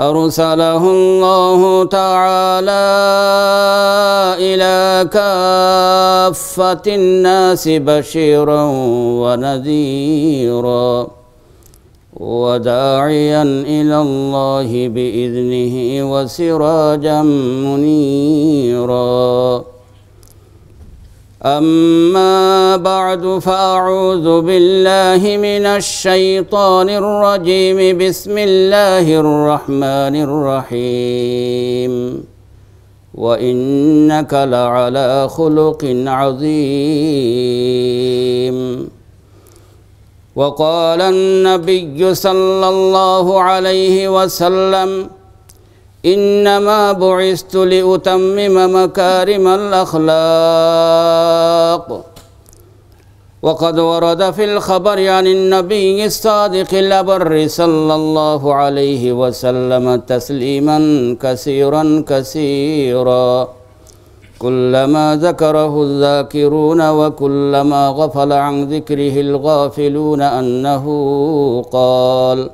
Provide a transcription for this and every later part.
أرسله الله تعالى إلى كافة الناس بشيرا ونذيرا وداعيا إلى الله بإذنه وسراجا منيرا أما بعد فأعوذ بالله من الشيطان الرجيم بسم الله الرحمن الرحيم وإنك لعلى خلق عظيم وقال النبي صلى الله عليه وسلم إنما بعثت لأتمم مكارم الأخلاق وقد ورد في الخبر عن النبي الصادق الأبر صلى الله عليه وسلم تسليما كثيرا كثيرا كلما ذكره الذاكرون وكلما غفل عن ذكره الغافلون أنه قال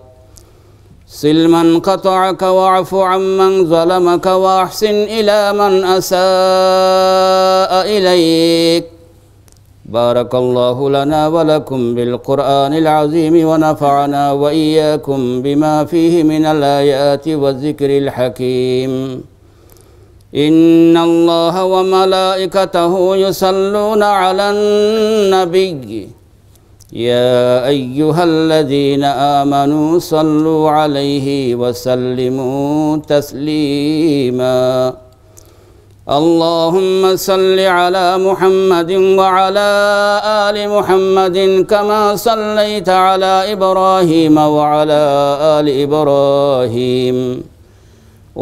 سل من قطعك واعف عمن ظلمك واحسن إلى من أساء إليك بارك الله لنا ولكم بالقرآن العظيم ونفعنا وإياكم بما فيه من الآيات والذكر الحكيم إن الله وملائكته يصلون على النبي يا أيها الذين آمنوا صلوا عليه وسلموا تسليما اللهم صل على محمد وعلى آل محمد كما صليت على إبراهيم وعلى آل إبراهيم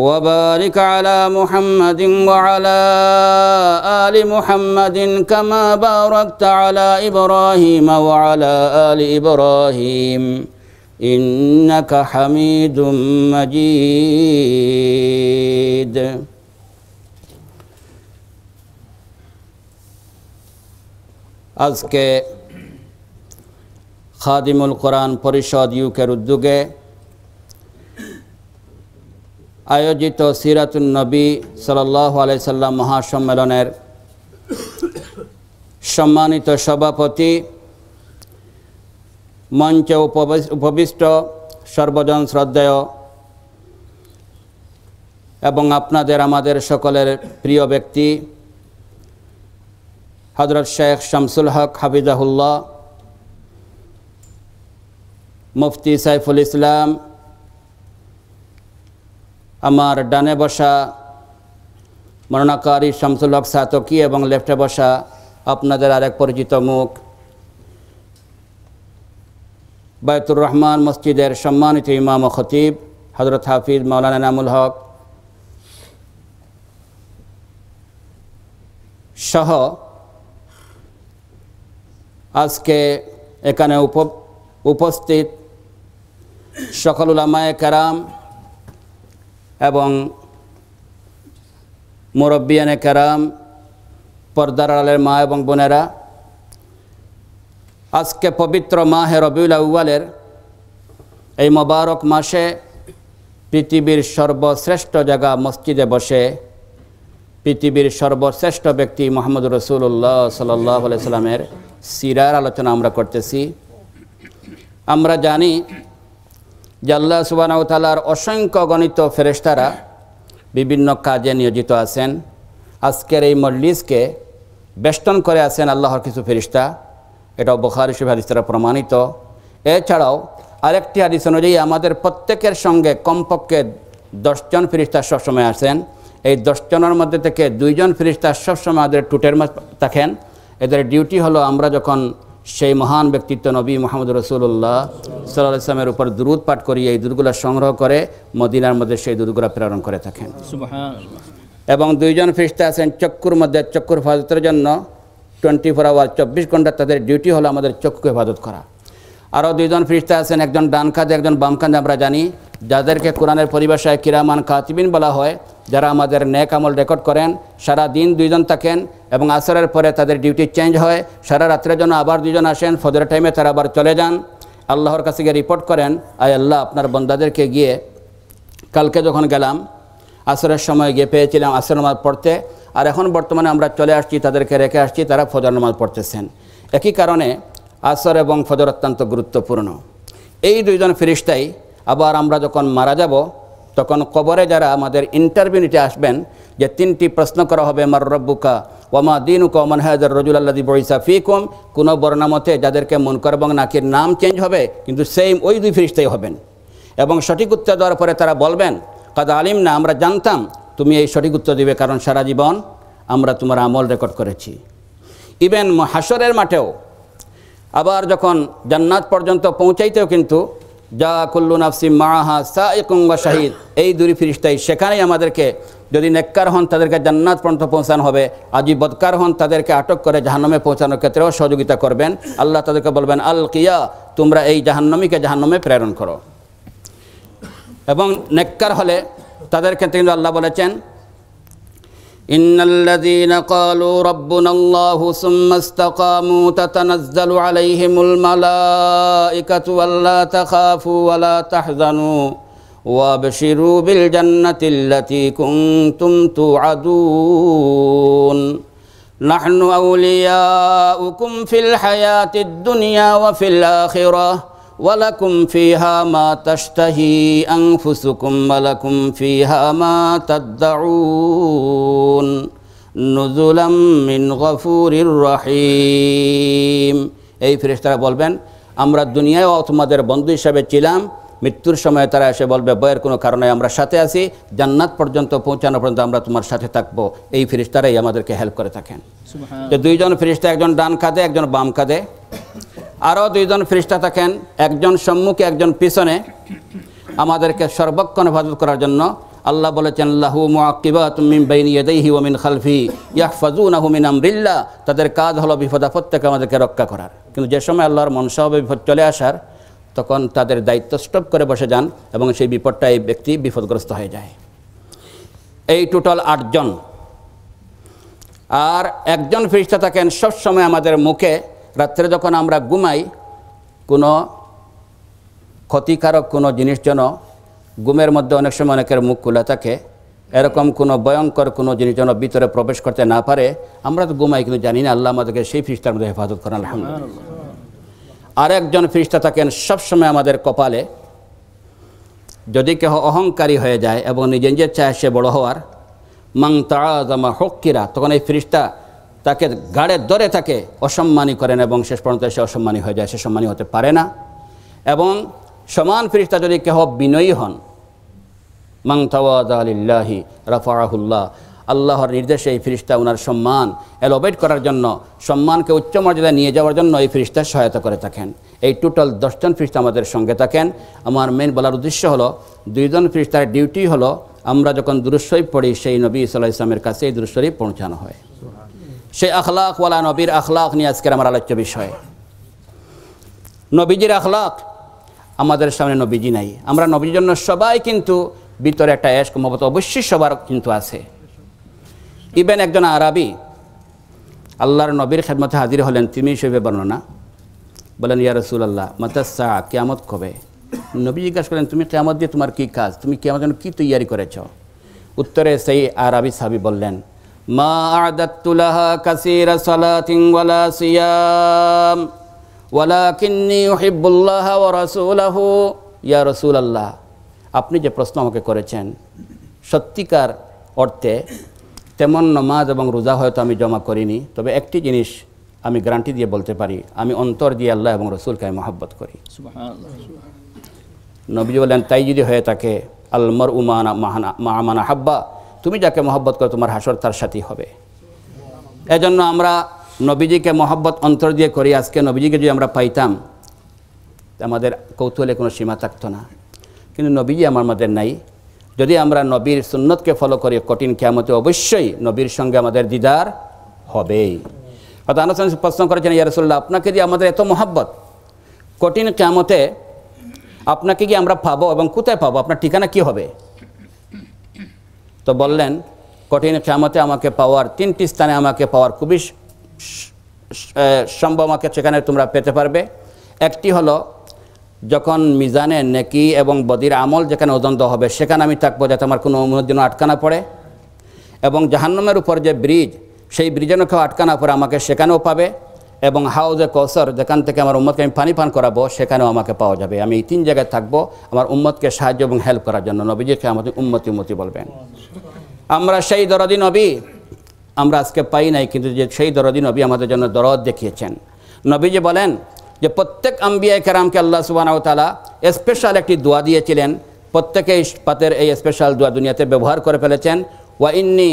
وبارك على محمد وعلى آل محمد كما باركت على إبراهيم وعلى آل إبراهيم إنك حميد مجيد أذكي خادم القرآن پرشاد يوكر উদ্যোগে আয়োজিত সিরাতুল নবী সাল্লাহ আলাইসাল্লাম মহাসম্মেলনের সম্মানিত সভাপতি মঞ্চে উপবিষ্ট সর্বজন শ্রদ্ধেয় এবং আপনাদের আমাদের সকলের প্রিয় ব্যক্তি হজরত শেখ শামসুল হক হাবিদাহুল্লাহ মুফতি সাইফুল ইসলাম আমার ডানে বসা মরণাকারী শামসুল হক সাতকি এবং লেফটে বসা আপনাদের আরেক পরিচিত মুখ বায়তুর রহমান মসজিদের সম্মানিত ইমাম ও খতিব হজরত হাফিজ মৌলানা নামুল হক সহ আজকে এখানে উপস্থিত সকল উলামায় কারাম এবং মুরব্বিয়ানে কেরাম পর্দার আলের মা এবং বোনেরা আজকে পবিত্র মাহে রবিউল আউ্বালের এই মোবারক মাসে পৃথিবীর সর্বশ্রেষ্ঠ জায়গা মসজিদে বসে পৃথিবীর সর্বশ্রেষ্ঠ ব্যক্তি মোহাম্মদ রসুল্লাহ সাল্লাহ সাল্লামের সিরার আলোচনা আমরা করতেছি আমরা জানি যে আল্লাহ সুবানাউতালার অসংখ্য গণিত ফেরেস্তারা বিভিন্ন কাজে নিয়োজিত আছেন আজকের এই মল্লিসকে বেষ্টন করে আছেন আল্লাহর কিছু ফেরিস্তা এটাও বখারি হিসেবে হাদিস প্রমাণিত এছাড়াও আরেকটি হাদিস অনুযায়ী আমাদের প্রত্যেকের সঙ্গে কমপক্ষে দশজন ফিরিস্তা সবসময় আসেন এই দশজনের মধ্যে থেকে দুইজন ফিরিস্তা সবসময় আমাদের টুটের থাকেন এদের ডিউটি হলো আমরা যখন সেই মহান ব্যক্তিত্ব নবী মোহাম্মদ রসুল্লাহ সাল্লাহ ইসলামের উপর দ্রুত পাঠ করি এই দুধগুলো সংগ্রহ করে মদিনার মধ্যে সেই দুধগুলো প্রেরণ করে থাকেন এবং দুইজন ফিরতে আছেন চক্কুর মধ্যে চক্কুর হেফাজতের জন্য টোয়েন্টি ফোর আওয়ার চব্বিশ ঘন্টা তাদের ডিউটি হলো আমাদের চক্ষুকে হেফাজত করা আরও দুইজন ফিরতে আছেন একজন ডান খাদে একজন বাম খাদে আমরা জানি যাদেরকে কোরআনের পরিভাষায় কিরামান কাতিবিন বলা হয় যারা আমাদের ন্যাক আমল রেকর্ড করেন সারা দিন দুইজন থাকেন এবং আসরের পরে তাদের ডিউটি চেঞ্জ হয় সারা রাত্রের জন্য আবার দুজন আসেন ফজর টাইমে তারা আবার চলে যান আল্লাহর কাছে গিয়ে রিপোর্ট করেন আয় আল্লাহ আপনার বন্দাদেরকে গিয়ে কালকে যখন গেলাম আসরের সময় গিয়ে পেয়েছিলাম আসর নামাজ পড়তে আর এখন বর্তমানে আমরা চলে আসছি তাদেরকে রেখে আসছি তারা ফজর নামাজ পড়তেছেন একই কারণে আসর এবং ফজর অত্যন্ত গুরুত্বপূর্ণ এই দুইজন ফিরিস্তাই আবার আমরা যখন মারা যাব তখন কবরে যারা আমাদের ইন্টারভিউ নিতে আসবেন যে তিনটি প্রশ্ন করা হবে মার রব্বুকা ওমা দিনুকা ওমান হাজার রজুল আল্লাদি বইসা ফিকুম কোনো বর্ণামতে যাদেরকে মুনকর এবং নাকির নাম চেঞ্জ হবে কিন্তু সেম ওই দুই ফিরিস্তাই হবেন এবং সঠিক উত্তর দেওয়ার পরে তারা বলবেন কাদা আলিম না আমরা জানতাম তুমি এই সঠিক উত্তর দিবে কারণ সারা জীবন আমরা তোমার আমল রেকর্ড করেছি ইভেন হাসরের মাঠেও আবার যখন জান্নাত পর্যন্ত পৌঁছাইতেও কিন্তু যা কুল্লু নাফসি মাহা সাইকুঙ্গা শাহিদ এই দুই ফিরিস্তাই সেখানেই আমাদেরকে যদি নেককার হন তাদেরকে জান্নাত পর্যন্ত পৌঁছানো হবে আর যদি বদকার হন তাদেরকে আটক করে জাহান্নামে পৌঁছানোর ক্ষেত্রেও সহযোগিতা করবেন আল্লাহ তাদেরকে বলবেন আল কিয়া তোমরা এই জাহান্নমীকে জাহান্নামে প্রেরণ করো এবং নেককার হলে তাদের ক্ষেত্রে কিন্তু আল্লাহ বলেছেন إن الذين قالوا ربنا الله ثم استقاموا تتنزل عليهم الملائكة ولا تخافوا ولا تحزنوا وابشروا بالجنة التي كنتم توعدون نحن أولياؤكم في الحياة الدنيا وفي الآخرة ولكم فيها ما تشتهي أنفسكم ولكم فيها ما تدعون نزلا من غفور رحيم এই ফেরেশতারা বলবেন আমরা দুনিয়ায় তোমাদের বন্ধু হিসাবে ছিলাম মৃত্যুর সময় তারা এসে বলবে বয়ের কোনো কারণে আমরা সাথে আছি জান্নাত পর্যন্ত পৌঁছানো পর্যন্ত আমরা তোমার সাথে থাকবো এই ফেরিস্তারাই আমাদেরকে হেল্প করে থাকেন তো দুইজন ফেরিস্তা একজন ডান খাদে একজন বাম খাদে আরও দুইজন ফ্রিস্টা থাকেন একজন সম্মুখে একজন পিছনে আমাদেরকে সর্বক্ষণ হেফাজত করার জন্য আল্লাহ বলেছেন লাহু মিন খালফি ইয়াহফাজুনাহুমিন আমরিল্লা তাদের কাজ হলো বিপদ থেকে আমাদেরকে রক্ষা করার কিন্তু যে সময় আল্লাহর মনসা হবে বিপদ চলে আসার তখন তাদের দায়িত্ব স্টপ করে বসে যান এবং সেই বিপদটা এই ব্যক্তি বিপদগ্রস্ত হয়ে যায় এই টোটাল আটজন আর একজন ফিরিস্তা থাকেন সবসময় আমাদের মুখে রাত্রে যখন আমরা ঘুমাই কোনো ক্ষতিকারক কোনো জিনিস যেন ঘুমের মধ্যে অনেক সময় অনেকের মুখ খুলে থাকে এরকম কোনো ভয়ঙ্কর কোনো জিনিস যেন ভিতরে প্রবেশ করতে না পারে আমরা তো ঘুমাই কিন্তু জানি না আল্লাহ আমাদেরকে সেই ফিরিস্তার মধ্যে হেফাজত করেন আলহামদুলিল্লাহ আরেকজন ফ্রিস্টা থাকেন সবসময় আমাদের কপালে যদি কেহ অহংকারী হয়ে যায় এবং নিজে নিজের চায় সে বড় হওয়ার মাং তাজামা হক্কিরা তখন এই ফ্রিস্টা তাকে গাড়ে দরে তাকে অসম্মানী করেন এবং শেষ পর্যন্ত সে অসম্মানী হয়ে যায় সে সম্মানী হতে পারে না এবং সমান ফিরিস্তা যদি কেহ বিনয়ী হন মাংতাওয়াদ আলিল্লাহি রাফাহুল্লাহ আল্লাহর নির্দেশে এই ফিরিস্তা ওনার সম্মান এলোবেট করার জন্য সম্মানকে উচ্চ মর্যাদায় নিয়ে যাওয়ার জন্য এই ফিরিস্তা সহায়তা করে থাকেন এই টোটাল দশজন ফিরিস্তা আমাদের সঙ্গে থাকেন আমার মেন বলার উদ্দেশ্য হলো দুইজন ফিরিস্তার ডিউটি হলো আমরা যখন দুরুস্বরী পড়ি সেই নবী ইসাল্লাহ ইসলামের কাছে এই দুরুস্বরী পৌঁছানো হয় সেই আখলাক ওয়ালা নবীর আখলাক নিয়ে আজকের আমার আলোচ্য বিষয় নবীজির আখলাক আমাদের সামনে নবীজি নাই আমরা নবীর জন্য সবাই কিন্তু ভিতরে একটা অ্যাশ মহবত অবশ্যই সবার কিন্তু আছে ইভেন একজন আরবি আল্লাহর নবীর খেদমতে হাজির হলেন তিনি হিসেবে বর্ণনা বলেন ইয়া রসুল আল্লাহ মাতাসা কেয়ামত কবে নবী জিজ্ঞাসা করলেন তুমি কেয়ামত দিয়ে তোমার কী কাজ তুমি কেয়ামত জন্য কী তৈয়ারি করেছ উত্তরে সেই আরবি সাবি বললেন ما أعددت لها كثير صلاة ولا صيام ولكني يحب الله ورسوله يا رسول الله আপনি যে প্রশ্ন আমাকে করেছেন সত্যিকার অর্থে তেমন নমাজ এবং রোজা হয়তো আমি জমা করিনি তবে একটি জিনিস আমি গ্যারান্টি দিয়ে বলতে পারি আমি অন্তর দিয়ে আল্লাহ এবং রসুলকে আমি মহাব্বত করি নবী বলেন তাই যদি হয়ে থাকে আলমর উমানা মাহানা মাহামানা হাব্বা তুমি যাকে মহব্বত করো তোমার হাসর তার সাথেই হবে এজন্য আমরা নবীজিকে মহব্বত অন্তর দিয়ে করি আজকে নবীজিকে যদি আমরা পাইতাম আমাদের কৌতূহলে কোনো সীমা থাকতো না কিন্তু নবীজি আমার মধ্যে নাই যদি আমরা নবীর সুন্নতকে ফলো করি কঠিন কেয়ামতে অবশ্যই নবীর সঙ্গে আমাদের দিদার হবেই অর্থাৎ আনাসান প্রশ্ন করেছেন ইয়ারসুল্লাহ আপনাকে দিয়ে আমাদের এত মহাব্বত কঠিন কেয়ামতে আপনাকে কি আমরা পাবো এবং কোথায় পাবো আপনার ঠিকানা কি হবে তো বললেন কঠিন ক্ষামতে আমাকে পাওয়ার তিনটি স্থানে আমাকে পাওয়ার খুবই সম্ভব আমাকে সেখানে তোমরা পেতে পারবে একটি হলো যখন মিজানে নেকি এবং বদির আমল যেখানে ওজন্ত হবে সেখানে আমি থাকবো যাতে আমার কোনো অনুমোদন যেন আটকানা পড়ে এবং জাহান্নামের উপর যে ব্রিজ সেই ব্রিজের কেউ আটকানা পড়ে আমাকে সেখানেও পাবে এবং হাউজে কসর যেখান থেকে আমার উম্মতকে আমি পানি পান করাবো সেখানেও আমাকে পাওয়া যাবে আমি এই তিন জায়গায় থাকবো আমার উম্মতকে সাহায্য এবং হেল্প করার জন্য নবীজিকে আমাদের উম্মতি উম্মতি বলবেন আমরা সেই দরদিন নবী আমরা আজকে পাই নাই কিন্তু যে সেই দরদিন নবী আমাদের জন্য দরদ দেখিয়েছেন নবীজি বলেন যে প্রত্যেক আম্বিয়া কেরামকে আল্লাহ তালা স্পেশাল একটি দোয়া দিয়েছিলেন প্রত্যেকেই পাতের এই স্পেশাল দোয়া দুনিয়াতে ব্যবহার করে ফেলেছেন ওয়া ইন্নি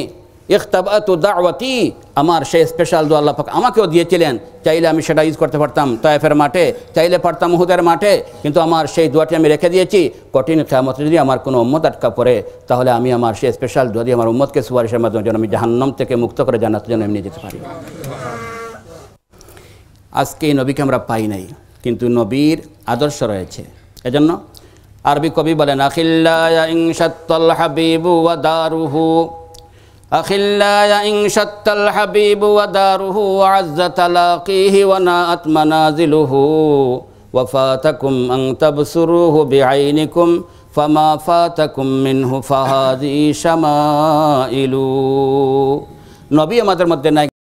দাওয়াতি আমার সেই স্পেশাল দু আল্লাহ পাক আমাকেও দিয়েছিলেন চাইলে আমি সেটা ইউজ করতে পারতাম তয়েফের মাঠে চাইলে পারতাম হুদের মাঠে কিন্তু আমার সেই দোয়াটি আমি রেখে দিয়েছি কঠিন খেয়ামত যদি আমার কোনো উম্মত আটকা পড়ে তাহলে আমি আমার সেই স্পেশাল দোয়া দিয়ে আমার উম্মতকে সুপারিশের মাধ্যমে যেন আমি জাহান্নম থেকে মুক্ত করে জানাতে যেন আমি নিয়ে যেতে পারি আজকে এই নবীকে আমরা পাই নাই কিন্তু নবীর আদর্শ রয়েছে এজন্য আরবি কবি বলেন আখিল্লা ইংসাত্তল হাবিবু ওয়া দারুহু أخلاي إن شت الحبيب وداره وعز تلاقيه وناءت منازله وفاتكم أن تبصروه بعينكم فما فاتكم منه فهذه شمائل نبي مدر মধ্যে